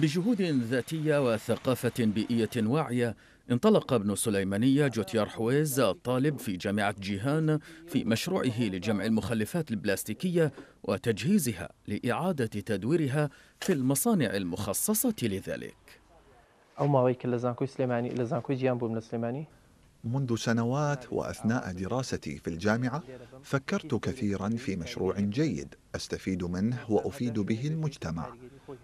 بجهود ذاتية وثقافة بيئية واعية انطلق ابن سليمانية جوتيار حويز الطالب في جامعة جيهان في مشروعه لجمع المخلفات البلاستيكية وتجهيزها لإعادة تدويرها في المصانع المخصصة لذلك منذ سنوات واثناء دراستي في الجامعه فكرت كثيرا في مشروع جيد استفيد منه وافيد به المجتمع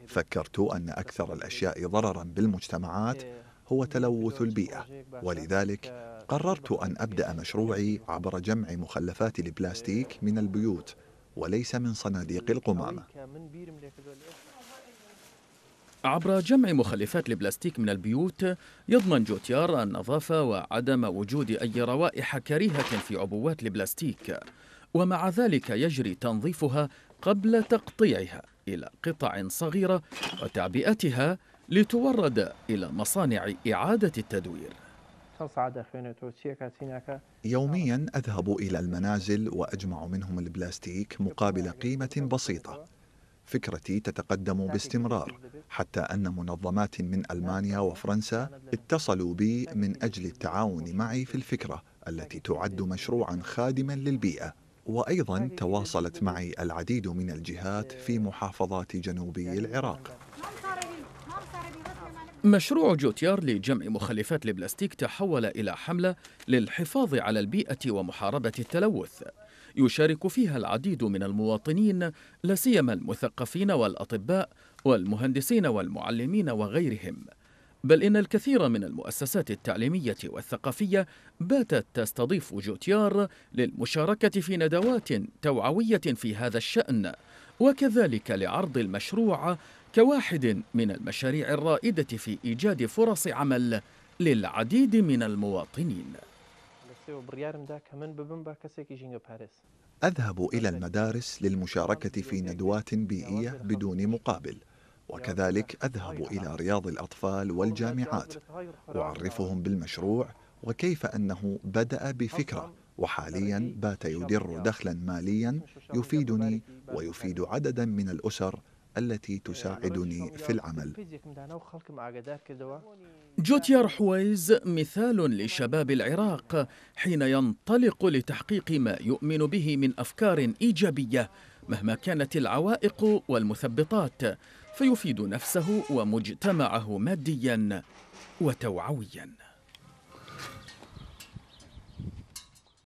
فكرت ان اكثر الاشياء ضررا بالمجتمعات هو تلوث البيئه ولذلك قررت ان ابدا مشروعي عبر جمع مخلفات البلاستيك من البيوت وليس من صناديق القمامه عبر جمع مخلفات البلاستيك من البيوت يضمن جوتيار النظافة وعدم وجود أي روائح كريهة في عبوات البلاستيك ومع ذلك يجري تنظيفها قبل تقطيعها إلى قطع صغيرة وتعبئتها لتورد إلى مصانع إعادة التدوير يوميا أذهب إلى المنازل وأجمع منهم البلاستيك مقابل قيمة بسيطة فكرتي تتقدم باستمرار حتى أن منظمات من ألمانيا وفرنسا اتصلوا بي من أجل التعاون معي في الفكرة التي تعد مشروعا خادما للبيئة وأيضا تواصلت معي العديد من الجهات في محافظات جنوبي العراق مشروع جوتيار لجمع مخلفات البلاستيك تحول إلى حملة للحفاظ على البيئة ومحاربة التلوث يشارك فيها العديد من المواطنين لا سيما المثقفين والأطباء والمهندسين والمعلمين وغيرهم بل إن الكثير من المؤسسات التعليمية والثقافية باتت تستضيف جوتيار للمشاركة في ندوات توعوية في هذا الشأن وكذلك لعرض المشروع كواحد من المشاريع الرائدة في إيجاد فرص عمل للعديد من المواطنين. أذهب إلى المدارس للمشاركة في ندوات بيئية بدون مقابل وكذلك أذهب إلى رياض الأطفال والجامعات أعرفهم بالمشروع وكيف أنه بدأ بفكرة وحاليا بات يدر دخلا ماليا يفيدني ويفيد عددا من الأسر التي تساعدني في العمل جوتيار حويز مثال لشباب العراق حين ينطلق لتحقيق ما يؤمن به من أفكار إيجابية مهما كانت العوائق والمثبطات فيفيد نفسه ومجتمعه ماديا وتوعويا